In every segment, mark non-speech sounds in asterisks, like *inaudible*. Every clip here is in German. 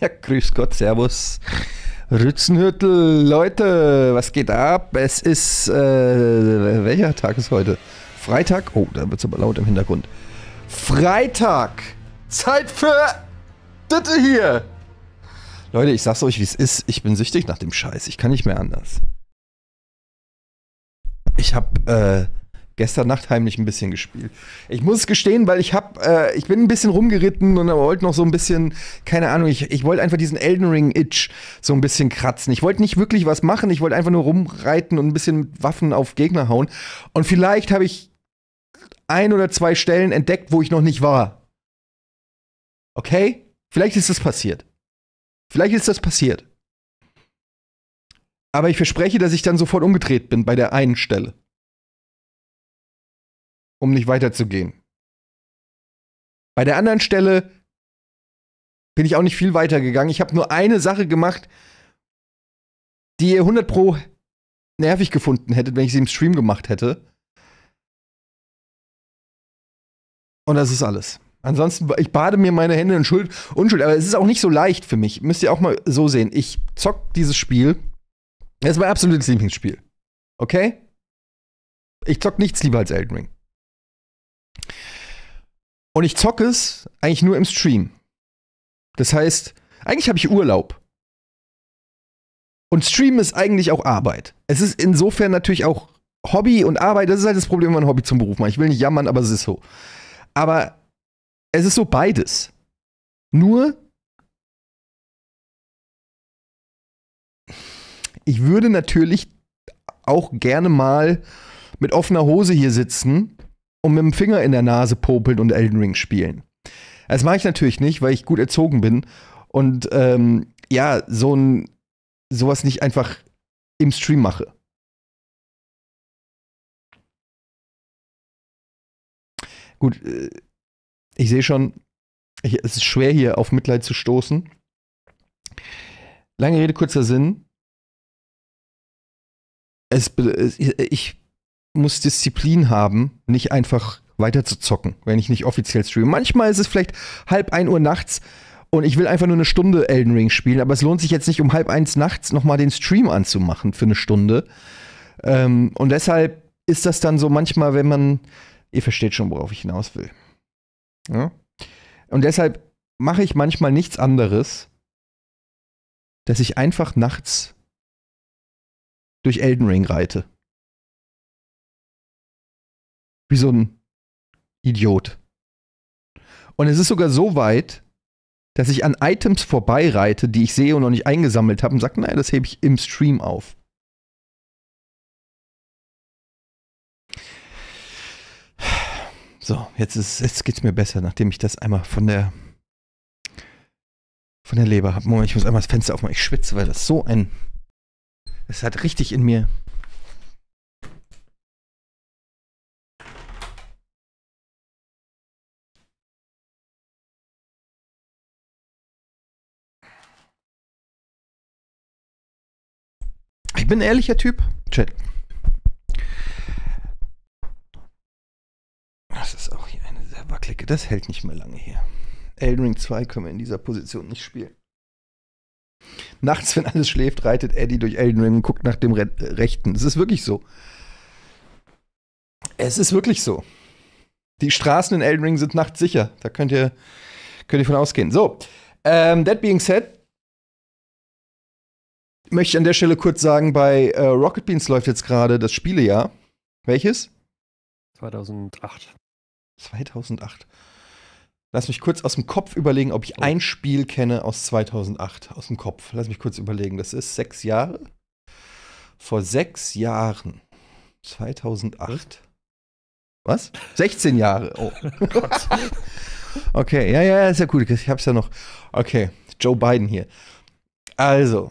Ja, grüß Gott, Servus. Rützenhüttel, Leute, was geht ab? Es ist, äh, welcher Tag ist heute? Freitag? Oh, da wird es aber laut im Hintergrund. Freitag! Zeit für Ditte hier! Leute, ich sag's euch, wie es ist. Ich bin süchtig nach dem Scheiß. Ich kann nicht mehr anders. Ich hab, äh, gestern Nacht heimlich ein bisschen gespielt. Ich muss gestehen, weil ich habe, äh, ich bin ein bisschen rumgeritten und wollte noch so ein bisschen, keine Ahnung, ich, ich wollte einfach diesen Elden Ring-Itch so ein bisschen kratzen. Ich wollte nicht wirklich was machen, ich wollte einfach nur rumreiten und ein bisschen mit Waffen auf Gegner hauen. Und vielleicht habe ich ein oder zwei Stellen entdeckt, wo ich noch nicht war. Okay? Vielleicht ist das passiert. Vielleicht ist das passiert. Aber ich verspreche, dass ich dann sofort umgedreht bin bei der einen Stelle um nicht weiterzugehen. Bei der anderen Stelle bin ich auch nicht viel weitergegangen. Ich habe nur eine Sache gemacht, die ihr 100 Pro nervig gefunden hättet, wenn ich sie im Stream gemacht hätte. Und das ist alles. Ansonsten, ich bade mir meine Hände in Schuld, Unschuld, aber es ist auch nicht so leicht für mich. Müsst ihr auch mal so sehen. Ich zock dieses Spiel. Das ist mein absolutes Lieblingsspiel. Okay? Ich zock nichts lieber als Elden Ring. Und ich zocke es eigentlich nur im Stream. Das heißt, eigentlich habe ich Urlaub. Und Stream ist eigentlich auch Arbeit. Es ist insofern natürlich auch Hobby und Arbeit. Das ist halt das Problem, wenn man Hobby zum Beruf macht. Ich will nicht jammern, aber es ist so. Aber es ist so beides. Nur, ich würde natürlich auch gerne mal mit offener Hose hier sitzen und mit dem Finger in der Nase popeln und Elden Ring spielen. Das mache ich natürlich nicht, weil ich gut erzogen bin und ähm, ja, so ein sowas nicht einfach im Stream mache. Gut, äh, ich sehe schon, ich, es ist schwer hier auf Mitleid zu stoßen. Lange Rede, kurzer Sinn. Es, ich muss Disziplin haben, nicht einfach weiter zu zocken, wenn ich nicht offiziell streame. Manchmal ist es vielleicht halb ein Uhr nachts und ich will einfach nur eine Stunde Elden Ring spielen, aber es lohnt sich jetzt nicht, um halb eins nachts nochmal den Stream anzumachen für eine Stunde. Ähm, und deshalb ist das dann so manchmal, wenn man, ihr versteht schon, worauf ich hinaus will. Ja? Und deshalb mache ich manchmal nichts anderes, dass ich einfach nachts durch Elden Ring reite wie so ein Idiot. Und es ist sogar so weit, dass ich an Items vorbeireite, die ich sehe und noch nicht eingesammelt habe und sage, naja, das hebe ich im Stream auf. So, jetzt, jetzt geht es mir besser, nachdem ich das einmal von der, von der Leber habe. Moment, ich muss einmal das Fenster aufmachen. Ich schwitze, weil das so ein... Es hat richtig in mir bin ein ehrlicher Typ. Chat. Das ist auch hier eine sehr wackelige. Das hält nicht mehr lange hier. Elden Ring 2 können wir in dieser Position nicht spielen. Nachts, wenn alles schläft, reitet Eddie durch Elden Ring und guckt nach dem Re Rechten. Es ist wirklich so. Es ist wirklich so. Die Straßen in Elden Ring sind nachts sicher. Da könnt ihr, könnt ihr von ausgehen. So, um, ähm, that being said, möchte ich an der Stelle kurz sagen, bei äh, Rocket Beans läuft jetzt gerade das Spielejahr. Welches? 2008. 2008. Lass mich kurz aus dem Kopf überlegen, ob ich oh. ein Spiel kenne aus 2008. Aus dem Kopf. Lass mich kurz überlegen. Das ist sechs Jahre. Vor sechs Jahren. 2008. Was? 16 Jahre. Oh *laughs* Gott. okay, ja, ja, ist ja gut. Ich hab's ja noch. Okay, Joe Biden hier. Also,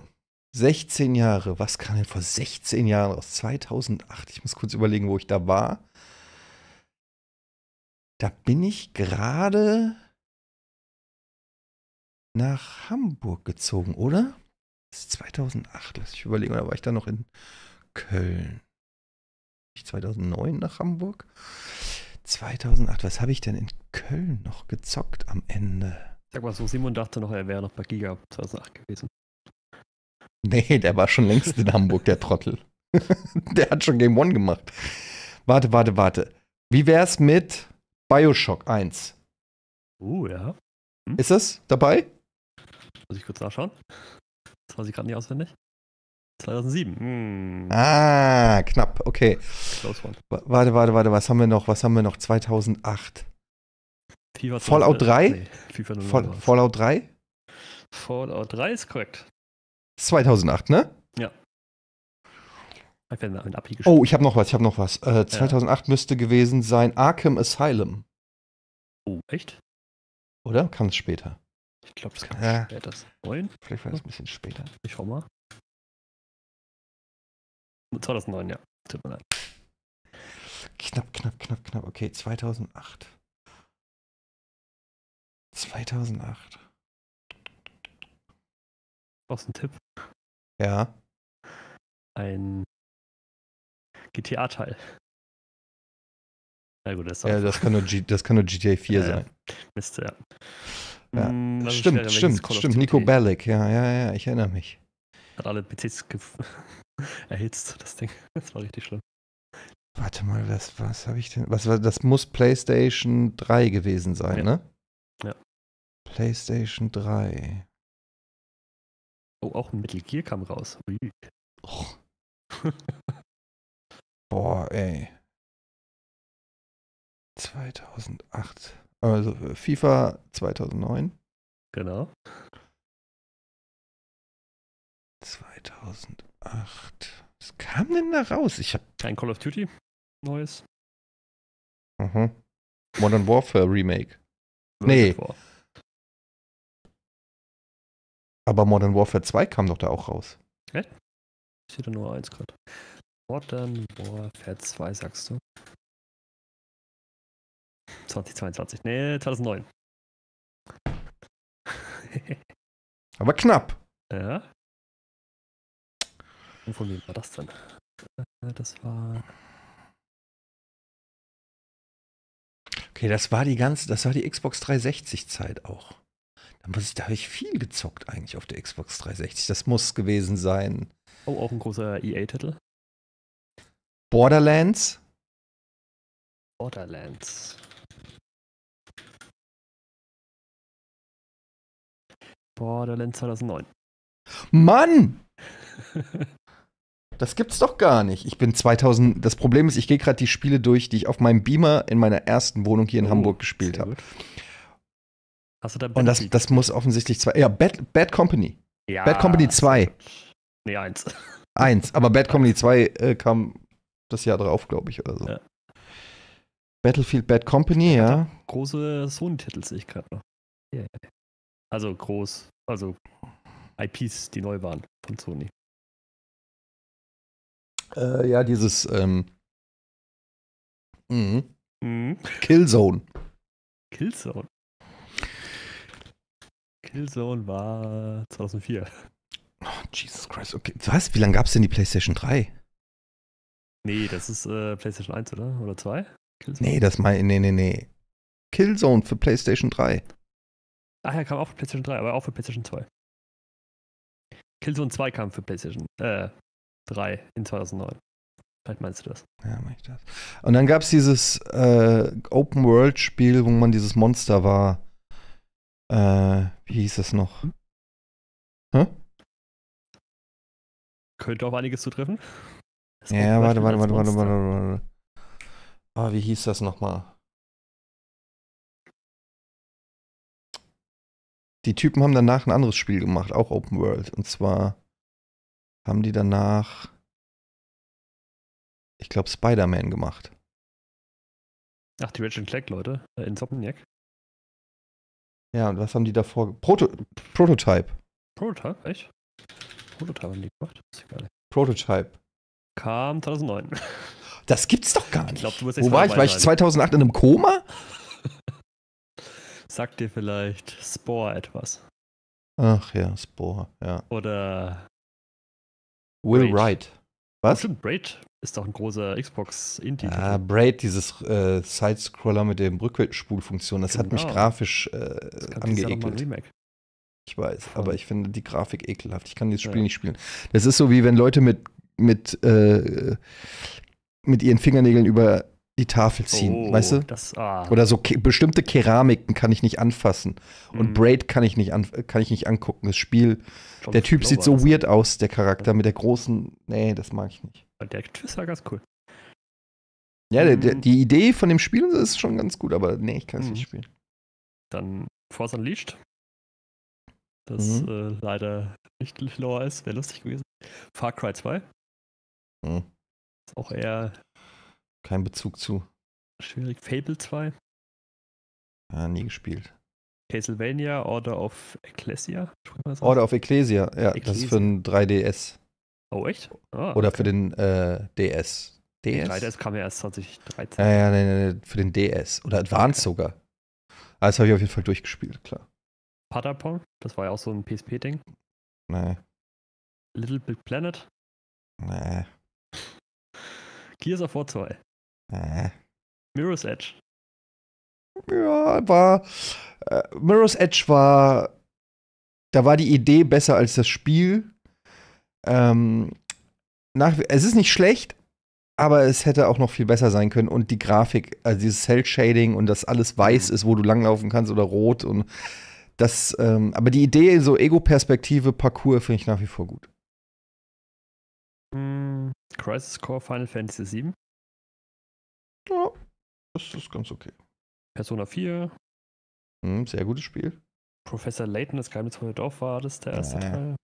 16 Jahre, was kam denn vor 16 Jahren aus? 2008, ich muss kurz überlegen, wo ich da war. Da bin ich gerade nach Hamburg gezogen, oder? Das ist 2008, lass ich überlegen, oder war ich da noch in Köln? 2009 nach Hamburg? 2008, was habe ich denn in Köln noch gezockt am Ende? Sag mal so, Simon dachte noch, er wäre noch bei Giga 2008 gewesen. *laughs* Nee, der war schon längst in Hamburg, der Trottel. *laughs* der hat schon Game One gemacht. Warte, warte, warte. Wie wär's mit Bioshock 1? Uh, ja. Hm? Ist es dabei? Muss ich kurz nachschauen. Das weiß ich gerade nicht auswendig. 2007. Hm. Ah, knapp. Okay. Close Warte, warte, warte. Was haben wir noch? Was haben wir noch? 2008. FIFA Fallout 3? Nee, FIFA Fall, Fallout 3? Fallout 3 ist korrekt. 2008, ne? Ja. oh, ich habe noch was, ich habe noch was. Äh, 2008 ja. müsste gewesen sein Arkham Asylum. Oh, echt? Oder? Kam es später? Ich glaube, es kam ja. später. Neun? Vielleicht war es ein bisschen später. Ich schau mal. 2009, ja. Tut mir leid. Knapp, knapp, knapp, knapp. Okay, 2008. 2008. Brauchst du einen Tipp? Ja. Ein GTA-Teil. Na gut, das, ja, das, kann nur G das kann nur GTA 4 ja, sein. Mist, ja. ja. Hm, stimmt, schwer, stimmt, stimmt. Nico Bellic, ja, ja, ja, ich erinnere mich. Hat alle PCs *laughs* erhitzt, das Ding. *laughs* Das war richtig schlimm. Warte mal, was, was habe ich denn? Was war, das muss PlayStation 3 gewesen sein, ja. ne? Ja. PlayStation 3. Oh, auch ein Metal Gear kam raus. Oh. *laughs* Boah, ey. 2008. Also äh, FIFA 2009. Genau. 2008. Was kam denn da raus? Ich habe kein Call of Duty neues. Mhm. Modern Warfare Remake. World nee. War. Aber Modern Warfare 2 kam doch da auch raus. Hä? Ich sehe da nur eins gerade. Modern Warfare 2, sagst du? 2022. Nee, 2009. *laughs* Aber knapp. Ja. Und von wem war das denn? Äh, das war. Okay, das war die ganze, das war die Xbox 360 Zeit auch da habe ich viel gezockt eigentlich auf der Xbox 360. Das muss gewesen sein. Oh, auch ein großer EA-Titel. Borderlands. Borderlands. Borderlands 2009. Mann! *laughs* das gibt's doch gar nicht. Ich bin 2000. Das Problem ist, ich gehe gerade die Spiele durch, die ich auf meinem Beamer in meiner ersten Wohnung hier in oh, Hamburg gespielt habe. Hast du da Und das, das muss offensichtlich zwei. Ja, Bad, Bad Company. Ja. Bad Company 2. Nee, eins. *laughs* Eins, aber Bad Company 2 äh, kam das Jahr drauf, glaube ich, oder so. Ja. Battlefield Bad Company, ja. Große Sony-Titel sehe ich gerade noch. Yeah. Also groß, also IPs, die neu waren von Sony. Äh, ja, dieses ähm, mhm. Mhm. Killzone. Killzone? Killzone war 2004. Oh, Jesus Christ, okay. Was? Wie lange gab es denn die PlayStation 3? Nee, das ist äh, PlayStation 1, oder? Oder 2? Killzone? Nee, das mein. Nee, nee, nee. Killzone für PlayStation 3. Ach ja, kam auch für PlayStation 3, aber auch für PlayStation 2. Killzone 2 kam für PlayStation äh, 3 in 2009. Vielleicht meinst du das. Ja, mach ich das. Und dann gab es dieses äh, Open-World-Spiel, wo man dieses Monster war. Äh, hieß es noch? Hm? Hä? Könnte auf einiges zutreffen. Das ja, warte, warte, warte, warte, warte, warte, Ah, wie hieß das nochmal? Die Typen haben danach ein anderes Spiel gemacht, auch Open World. Und zwar haben die danach, ich glaube, Spider-Man gemacht. Ach, die Ratchet Clank Leute in äh, Insomniac. Ja, und was haben die davor? Proto Prototype. Prototype, echt? Prototype haben die gemacht? Das ist egal. Prototype. Kam 2009. Das gibt's doch gar nicht. Ich glaub, du musst Wo war ich? War ich 2008 in einem Koma? *laughs* Sagt dir vielleicht Spore etwas? Ach ja, Spore, ja. Oder. Will Braid. Wright. Was? Braid? Ist doch ein großer Xbox Indie. Ah, Braid, dieses äh, Sidescroller mit der Rückwärtsspulfunktion, das genau. hat mich genau. grafisch äh, das angeekelt. Ich weiß, aber ich finde die Grafik ekelhaft. Ich kann dieses Spiel ja. nicht spielen. Das ist so wie wenn Leute mit, mit, äh, mit ihren Fingernägeln über die Tafel ziehen, oh, weißt du? Das, ah. Oder so bestimmte Keramiken kann ich nicht anfassen. Mhm. Und Braid kann ich nicht, an kann ich nicht angucken. Das Spiel, John der Typ Glover, sieht so weird aus, der Charakter, mit der großen, nee, das mag ich nicht der Twist war ganz cool. Ja, der, der, ähm. die Idee von dem Spiel ist schon ganz gut, aber nee, ich kann es mhm. nicht spielen. Dann Force Unleashed. Das mhm. äh, leider nicht lower ist, wäre lustig gewesen. Far Cry 2. Mhm. Ist auch eher. Kein Bezug zu. Schwierig. Fable 2. Ah, nie gespielt. Castlevania, Order of Ecclesia. Order of Ecclesia, ja, Ecclesia. das ist für ein 3DS. Oh, echt? Ah, Oder okay. für den äh, DS. DS? 3DS kam ja erst 2013. Ja, ja, nee, nee, nee, für den DS. Oder Advanced okay. sogar. Das also habe ich auf jeden Fall durchgespielt, klar. Patapon, das war ja auch so ein PSP-Ding. Nee. Little Big Planet? Nee. Gears of War 2? Nee. Mirror's Edge? Ja, war. Äh, Mirror's Edge war. Da war die Idee besser als das Spiel. Ähm, nach, es ist nicht schlecht, aber es hätte auch noch viel besser sein können. Und die Grafik, also dieses Cell-Shading und dass alles weiß ist, wo du langlaufen kannst oder rot und das, ähm, aber die Idee, so Ego-Perspektive, Parcours, finde ich nach wie vor gut. Mm, Crisis Core Final Fantasy 7. Ja, das ist ganz okay. Persona 4. Hm, sehr gutes Spiel. Professor Layton, das Geheimnis von der war, das ist der erste ja. Teil.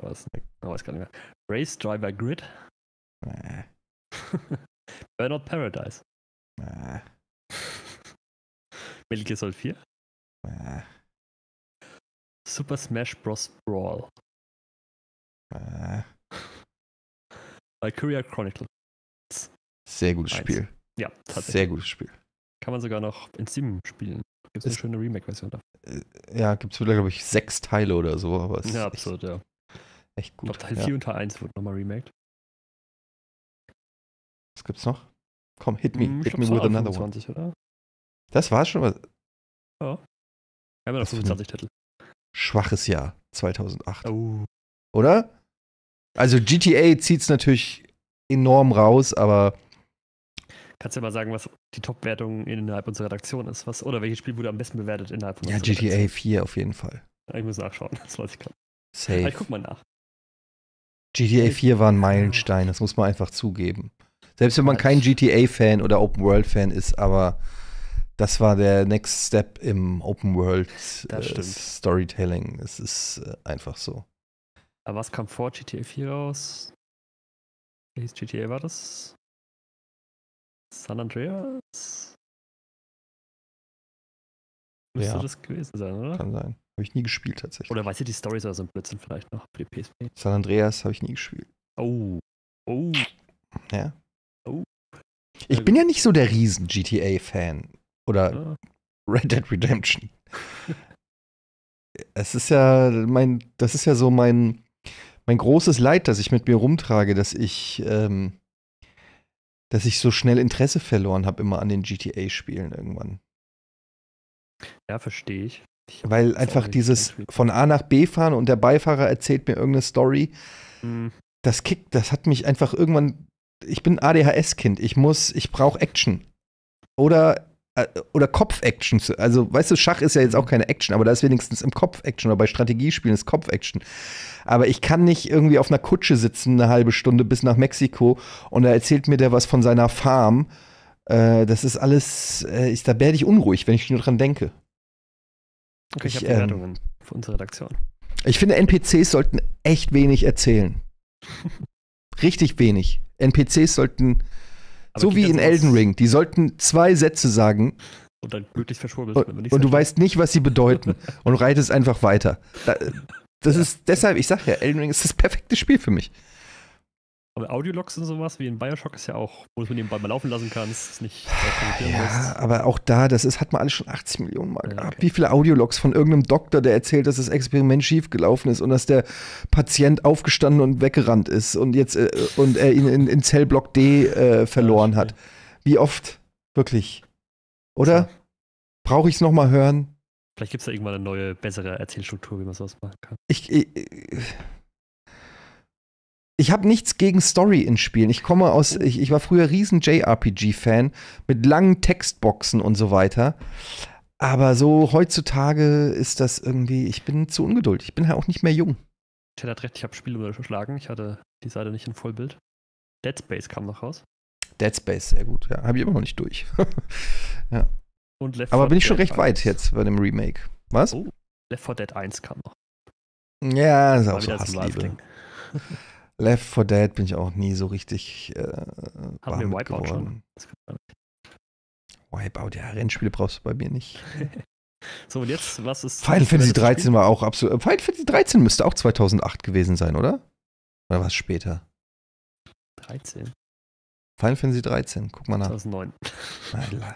War das oh, weiß gar nicht mehr. Race Driver Grid. Nee. *laughs* Burnout Paradise. Nee. *laughs* Metal Gear Solid 4. Nee. Super Smash Bros. Brawl. Äh. *laughs* Valkyria Chronicle? Sehr gutes Eins. Spiel. Ja, tatsächlich. Sehr gutes Spiel. Kann man sogar noch in Steam spielen. Gibt es eine schöne Remake-Version davon. Äh, ja, gibt es wieder, glaube ich, sechs Teile oder so. Aber ja, absolut, ja. Echt gut. Ich glaube, Teil ja. 4 und Teil 1 wurde nochmal remaked. Was gibt's noch? Komm, hit me. Hm, hit me with another 25, one. Oder? Das war schon was. Ja. Wir haben ja noch 25 Titel. Schwaches Jahr 2008. Oh. Oder? Also GTA zieht's natürlich enorm raus, aber. Kannst du ja mal sagen, was die Top-Wertung innerhalb unserer Redaktion ist? Was, oder welches Spiel wurde am besten bewertet innerhalb unserer Redaktion? Ja, GTA 4 auf jeden Fall. Ich muss nachschauen, *laughs* das weiß ich gerade. Safe. Aber ah, ich guck mal nach. GTA 4 war ein Meilenstein, das muss man einfach zugeben. Selbst wenn man kein GTA-Fan oder Open-World-Fan ist, aber das war der Next Step im Open-World-Storytelling. Äh, es ist äh, einfach so. Aber was kam vor GTA 4 raus? Welches GTA war das? San Andreas? Müsste ja. das gewesen sein, oder? Kann sein. Habe ich nie gespielt tatsächlich. Oder weißt du, die Stories oder so ein Blödsinn vielleicht noch für die PSP? San Andreas habe ich nie gespielt. Oh. Oh. Ja. Oh. Ich bin ja nicht so der Riesen-GTA-Fan. Oder ja. Red Dead Redemption. es ist ja mein, das ist ja so mein, mein großes Leid, das ich mit mir rumtrage, dass ich, ähm, dass ich so schnell Interesse verloren habe immer an den GTA-Spielen irgendwann. Ja, verstehe ich. Weil einfach dieses von A nach B fahren und der Beifahrer erzählt mir irgendeine Story, mhm. das kickt, das hat mich einfach irgendwann. Ich bin ADHS-Kind, ich muss, ich brauche Action. Oder, äh, oder Kopf-Action. Also, weißt du, Schach ist ja jetzt auch mhm. keine Action, aber da ist wenigstens im Kopf Action oder bei Strategiespielen ist Kopf Action. Aber ich kann nicht irgendwie auf einer Kutsche sitzen, eine halbe Stunde bis nach Mexiko und da erzählt mir der was von seiner Farm. Äh, das ist alles, äh, ich, da werde ich unruhig, wenn ich nur dran denke. Okay, ich, habe Bewertungen ähm, für unsere Redaktion. Ich finde, NPCs sollten echt wenig erzählen. Richtig wenig. NPCs sollten, Aber so wie in Elden Ring, die sollten zwei Sätze sagen. Und dann möglichst verschwurbelt. Und, und du weißt nicht, was sie bedeuten. *laughs* und reitest einfach weiter. das ist deshalb, ich sage ja, Elden Ring ist das perfekte Spiel für mich. Aber Audiologs und sowas wie in Bioshock ist ja auch, wo du es mit nebenbei mal laufen lassen kannst, nicht. Ah, ja, musst. aber auch da, das ist, hat man alles schon 80 Millionen Mal gehabt. Ja, okay. Wie viele Audiologs von irgendeinem Doktor, der erzählt, dass das Experiment schiefgelaufen ist und dass der Patient aufgestanden und weggerannt ist und jetzt äh, und er ihn in, in Zellblock D äh, verloren ja, hat. Wie oft? Wirklich. Oder? Ja. Brauche ich es nochmal hören? Vielleicht gibt es da irgendwann eine neue, bessere Erzählstruktur, wie man sowas machen kann. Ich. ich äh, äh, ich habe nichts gegen Story in Spielen. Ich komme aus, ich, ich war früher riesen JRPG-Fan mit langen Textboxen und so weiter. Aber so heutzutage ist das irgendwie, ich bin zu ungeduldig. Ich bin ja halt auch nicht mehr jung. Ted hat recht, ich habe Spiele überschlagen. Ich hatte die Seite nicht in Vollbild. Dead Space kam noch raus. Dead Space, sehr gut. Ja, habe ich immer noch nicht durch. *laughs* ja. Und Left Aber bin ich schon Dead recht 1. weit jetzt bei dem Remake. Was? Oh, Left 4 Dead 1 kam noch. Ja, ist auch so Hassliebe. *laughs* Left 4 Dead bin ich auch nie so richtig äh, Haben wir Wipeout geworden. schon? Wipeout, ja, Rennspiele brauchst du bei mir nicht. *laughs* so, und jetzt, was ist. Final Fantasy 13 war auch absolut. Äh, Final Fantasy 13 müsste auch 2008 gewesen sein, oder? Oder was später? 13? Final Fantasy 13, guck mal nach. 2009. *laughs*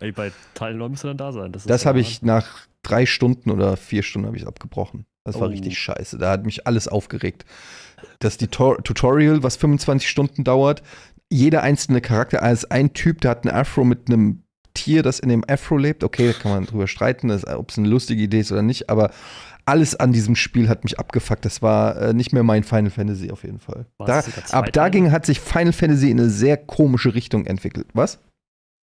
Ey, bei Teil 9 müsste dann da sein. Das, das habe ich nach drei Stunden oder vier Stunden ich abgebrochen. Das war oh. richtig scheiße. Da hat mich alles aufgeregt das Tutorial, was 25 Stunden dauert, jeder einzelne Charakter als ein Typ, der hat einen Afro mit einem Tier, das in dem Afro lebt. Okay, da kann man drüber streiten, ob es eine lustige Idee ist oder nicht, aber alles an diesem Spiel hat mich abgefuckt. Das war äh, nicht mehr mein Final Fantasy auf jeden Fall. Da, ab dagegen hat sich Final Fantasy in eine sehr komische Richtung entwickelt. Was?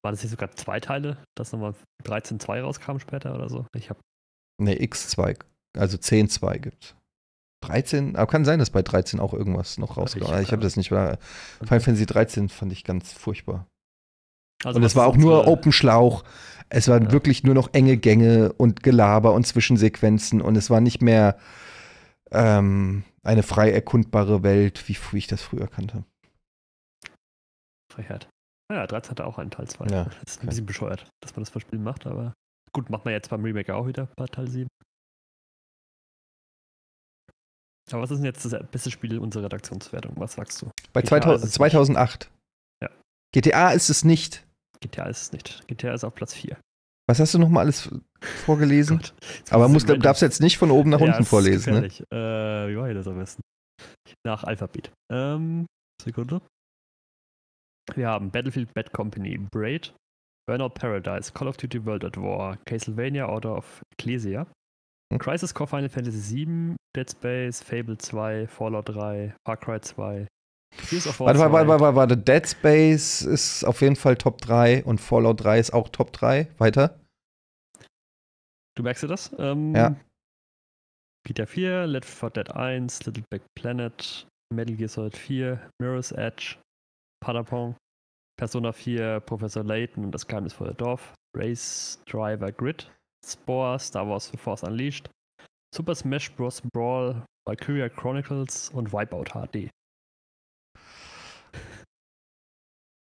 War das nicht sogar zwei Teile, dass nochmal 13.2 rauskam später oder so? Ich hab. Ne, X2. Also 10.2 gibt's. 13, aber kann sein, dass bei 13 auch irgendwas noch rauskommt. Ich, ah, ich habe das nicht mehr. Final Fantasy 13 fand ich ganz furchtbar. Also und es war auch nur so Open Schlauch. Es waren ja. wirklich nur noch enge Gänge und Gelaber und Zwischensequenzen und es war nicht mehr ähm, eine frei erkundbare Welt, wie, wie ich das früher kannte. Frechheit. Ja, 13 hatte auch einen Teil 2. Ja, das ist ein bisschen bescheuert, dass man das Verspielen macht, aber gut, macht man jetzt beim Remake auch wieder bei Teil 7. Aber was ist denn jetzt das beste Spiel unserer Redaktionswertung? Was sagst du? Bei 2000, 2008. Ja. GTA ist es nicht. GTA ist es nicht. GTA ist auf Platz 4. Was hast du nochmal alles vorgelesen? *laughs* Oh Aber musst, darfst jetzt nicht von oben nach ja, unten vorlesen. Ne? Äh, wie war hier das am besten? Nach Alphabet. Ähm, Sekunde. Wir haben Battlefield Bad Company, Braid, Burnout Paradise, Call of Duty World at War, Castlevania Order of Ecclesia, und Crisis Core Final Fantasy VII, Dead Space, Fable 2, Fallout 3, Far Cry 2. warte, warte, warte, warte, warte. Dead Space ist auf jeden Fall Top 3 und Fallout 3 ist auch Top 3. Weiter. Du merkst dir das? Ähm, ja. GTA 4, Left 4 Dead 1, Little Big Planet, Metal Gear Solid 4, Mirror's Edge, Patapong, Persona 4, Professor Layton und das geheimnisvolle Dorf, Race Driver Grid, Spore, Star Wars The Force Unleashed, Super Smash Bros. Brawl, Valkyria Chronicles und Wipeout HD.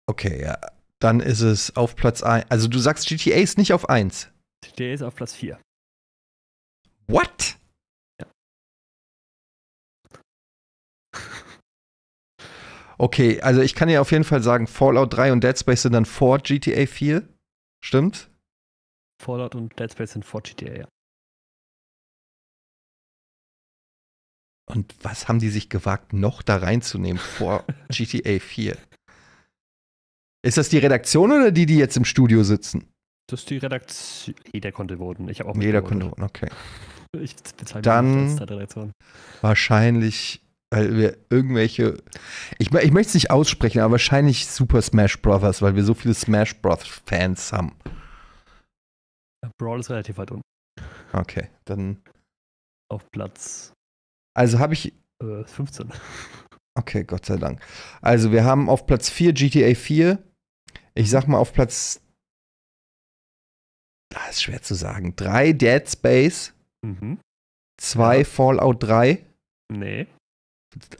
Okay, ja. Dann ist es auf Platz 1. Also du sagst GTA ist nicht auf 1. GTA ist auf Platz 4. What? Ja. *laughs* Okay, also ich kann dir auf jeden Fall sagen, Fallout 3 und Dead Space sind dann vor GTA 4. Stimmt? Fallout und Dead Space sind vor GTA, ja. Und was haben die sich gewagt, noch da reinzunehmen vor GTA *laughs* 4? Ist das die Redaktion oder die, die jetzt im Studio sitzen? Das ist die Redaktion. Jeder konnte voten. Ich habe auch Jeder konnte voten, okay. Ich bezahle Dann der Redaktion. wahrscheinlich, weil wir irgendwelche. Ich, ich möchte es nicht aussprechen, aber wahrscheinlich Super Smash Brothers, weil wir so viele Smash Bros. Fans haben. Brawl ist relativ weit unten. Okay, dann. Auf Platz. Also habe ich. 15. Äh, okay, Gott sei Dank. Also wir haben auf Platz 4 GTA 4. Ich mhm. sag mal auf Platz. Das ah, ist schwer zu sagen. 3 Dead Space. Mhm. 2 ja. Fallout 3. Nee.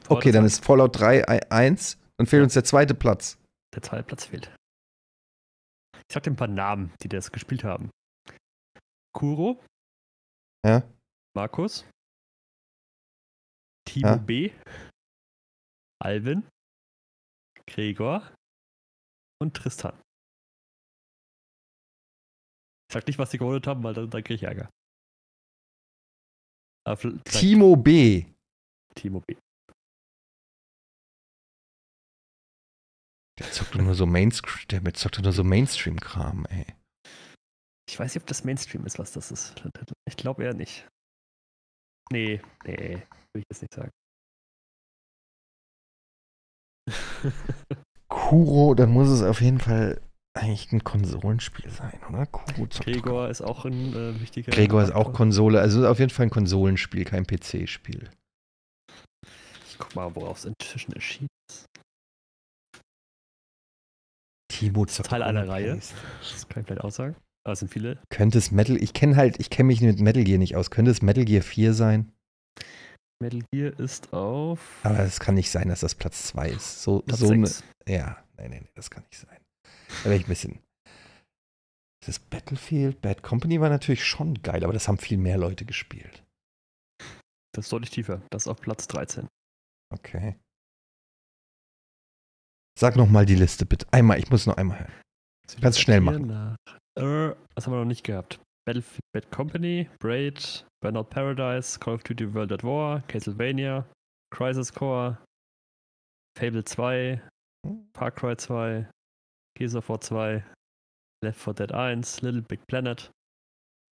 Okay, dann ist Fallout 3 1. Dann fehlt uns der zweite Platz. Der zweite Platz fehlt. Ich sag dir ein paar Namen, die das gespielt haben. Kuro. Ja. Markus. Timo ja. B. Alvin. Gregor. Und Tristan. Ich sag nicht, was sie geholt haben, weil dann, dann kriege ich Ärger. Timo B. Timo B. Der zockt nur so Mainstream, der zockt nur so Mainstream-Kram, ey. Ich weiß nicht, ob das Mainstream ist, was das ist. Ich glaube eher nicht. Nee, nee, würde ich jetzt nicht sagen. *laughs* Kuro, dann muss es auf jeden Fall eigentlich ein Konsolenspiel sein, oder? Kuro Gregor ist auch ein äh, wichtiger. Gregor ist auch Konsole, also auf jeden Fall ein Konsolenspiel, kein PC-Spiel. Ich guck mal, worauf es inzwischen erschienen ist. Timo Teil einer Reihe. Das kann ich vielleicht auch sagen. Das ah, sind viele. Könnte es Metal, ich kenne halt, ich kenne mich mit Metal Gear nicht aus. Könnte es Metal Gear 4 sein? Metal Gear ist auf. Aber es kann nicht sein, dass das Platz 2 ist. So, Platz so eine, ja, nein, nein, das kann nicht sein. Da bin ich ein bisschen. Das Battlefield, Bad Company war natürlich schon geil, aber das haben viel mehr Leute gespielt. Das ist deutlich tiefer. Das ist auf Platz 13. Okay. Sag nochmal die Liste, bitte. Einmal, ich muss noch einmal hören. Kannst schnell machen. Nach äh, das haben wir noch nicht gehabt. Battlefield Bad Company, Braid, Burnout Paradise, Call of Duty World at War, Castlevania, Crisis Core, Fable 2, Far Cry 2, Gears of War 2, Left 4 Dead 1, Little Big Planet,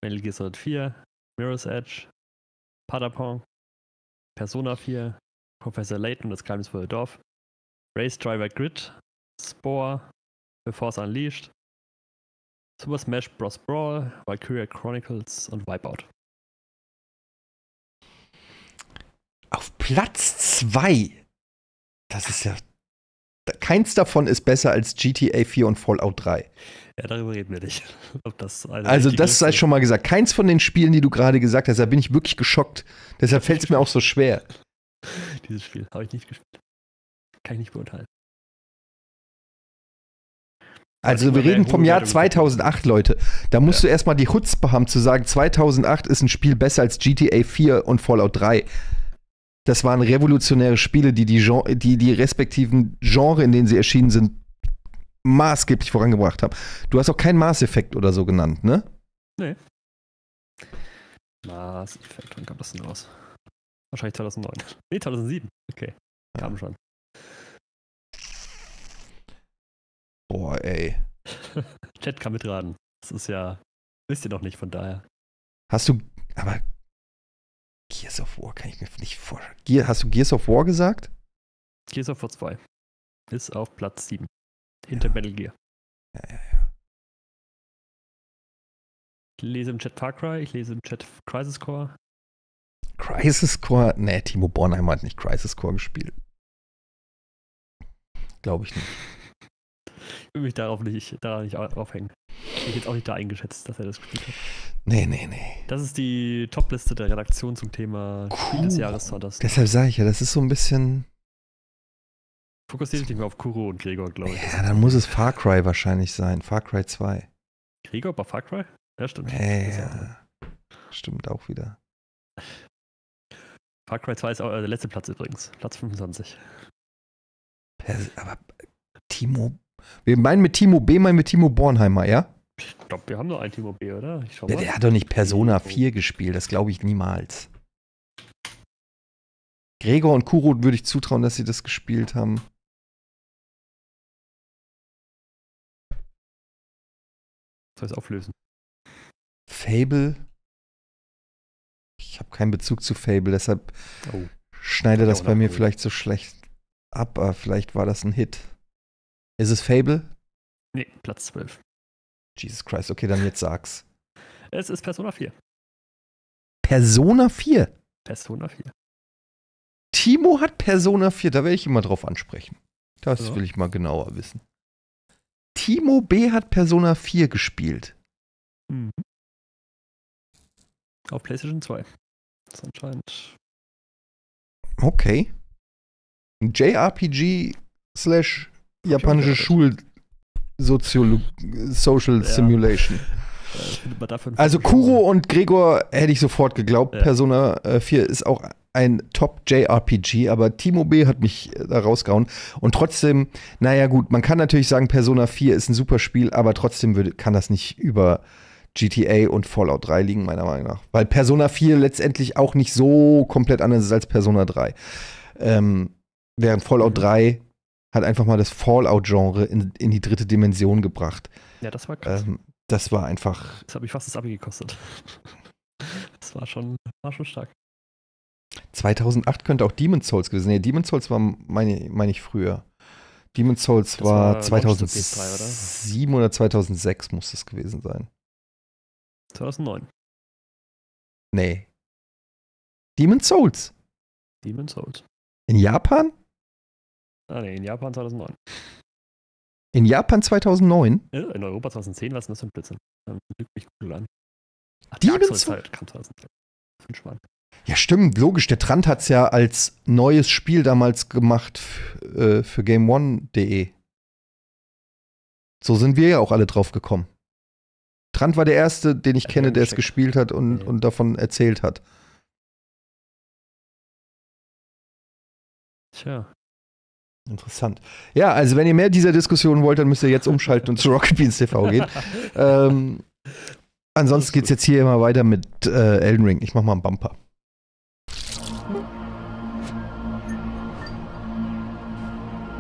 Metal Gear Solid 4, Mirror's Edge, Patapong, Persona 4, Professor Layton und das geheimnisvolle Dorf, Race Driver Grid, Spore, The Force Unleashed, Super Smash Bros. Brawl, Valkyria Chronicles und Wipeout. Auf Platz 2. Das ist ja. Keins davon ist besser als GTA 4 und Fallout 3. Ja, darüber reden wir nicht. *laughs* Das also, das sei schon mal gesagt. Keins von den Spielen, die du gerade gesagt hast, da bin ich wirklich geschockt. Deshalb fällt es mir auch so schwer. *laughs* Dieses Spiel habe ich nicht gespielt. Kann ich nicht beurteilen. Also wir reden vom Jahr 2008, Leute. Da musst ja. du erstmal die Chutzpe haben zu sagen, 2008 ist ein Spiel besser als GTA 4 und Fallout 3. Das waren revolutionäre Spiele, die die, Gen die, die respektiven Genre, in denen sie erschienen sind, maßgeblich vorangebracht haben. Du hast auch keinen Maßeffekt oder so genannt, ne? Nee. Maßeffekt, wann kam das denn raus? Wahrscheinlich 2009. Nee, 2007. Okay, kam ja. schon. Boah, ey. *laughs* Chat kann mitraten. Das ist ja. Wisst ihr noch nicht, von daher. Hast du. Aber. Gears of War kann ich mir nicht vorstellen. Gear, hast du Gears of War gesagt? Gears of War 2. Ist auf Platz 7. Hinter ja. Metal Gear. Ja, ja, ja. Ich lese im Chat Far Cry, ich lese im Chat Crisis Core. Crisis Core? Nee, Timo Bornheim hat nicht Crisis Core gespielt. Glaube ich nicht will mich darauf nicht, darauf nicht aufhängen. Ich hätte jetzt auch nicht da eingeschätzt, dass er das gespielt hat. Nee, nee, nee. Das ist die Top-Liste der Redaktion zum Thema cool. Spiel des Jahres 2000. Deshalb sage ich ja, das ist so ein bisschen. Fokussiert dich nicht mehr auf Kuro und Gregor, glaube ich. Ja, dann muss es Far Cry wahrscheinlich sein. Far Cry 2. Gregor bei Far Cry? Ja, stimmt. Hey, ja, Stimmt auch wieder. Far Cry 2 ist auch äh, der letzte Platz übrigens. Platz 25. Aber Timo wir meinen mit Timo B, meinen mit Timo Bornheimer, ja? Ich glaube, wir haben nur einen Timo B, oder? Ich schau mal. Der, der hat doch nicht Persona 4 gespielt, das glaube ich niemals. Gregor und Kuro würde ich zutrauen, dass sie das gespielt haben. Soll ich es auflösen? Fable. Ich habe keinen Bezug zu Fable, deshalb oh. schneide das bei mir vielleicht so schlecht ab. Aber vielleicht war das ein Hit. Ist es Fable? Nee, Platz 12. Jesus Christ, okay, dann jetzt sag's. Es ist Persona 4. Persona 4? Persona 4. Timo hat Persona 4, da werde ich immer drauf ansprechen. Das so. will ich mal genauer wissen. Timo B. hat Persona 4 gespielt. Mhm. Auf PlayStation 2. Das ist anscheinend. Okay. JRPG slash japanische Schul Soziolo Social ja. Simulation. Also Kuro und Gregor hätte ich sofort geglaubt. Ja. Persona 4 äh, ist auch ein Top-JRPG, aber Timo B. hat mich äh, da rausgehauen. Und trotzdem, naja gut, man kann natürlich sagen, Persona 4 ist ein super Spiel, aber trotzdem würde, kann das nicht über GTA und Fallout 3 liegen, meiner Meinung nach. Weil Persona 4 letztendlich auch nicht so komplett anders ist als Persona 3. Ähm, während Fallout 3 mhm hat einfach mal das Fallout-Genre in, in die dritte Dimension gebracht. Ja, das war krass. Ähm, das war einfach. Das hat mich fast das Abi gekostet. *laughs* Das war schon, war schon stark. 2008 könnte auch Demon's Souls gewesen sein. Nee, Demon's Souls war, meine, meine ich, früher. Demon's Souls war, war 2007 oder? oder 2006 muss das gewesen sein. 2009. Nee. Demon's Souls. Demon's Souls. In Japan? Ah, nee, in Japan 2009. In Japan 2009? In Europa 2010 lassen das denn Blödsinn. Dann lügt mich Google an. Ach, Dark Souls halt kam 2010. Ja, stimmt, logisch. Der Trant hat es ja als neues Spiel damals gemacht äh, für GameOne.de. So sind wir ja auch alle drauf gekommen. Trant war der Erste, den ich ja, kenne, der es gespielt hat und, ja. und davon erzählt hat. Tja, Interessant. Ja, also wenn ihr mehr dieser Diskussion wollt, dann müsst ihr jetzt umschalten und zu Rocket Beans TV gehen. *laughs* ähm, ansonsten geht es jetzt hier immer weiter mit äh, Elden Ring. Ich mache mal einen Bumper.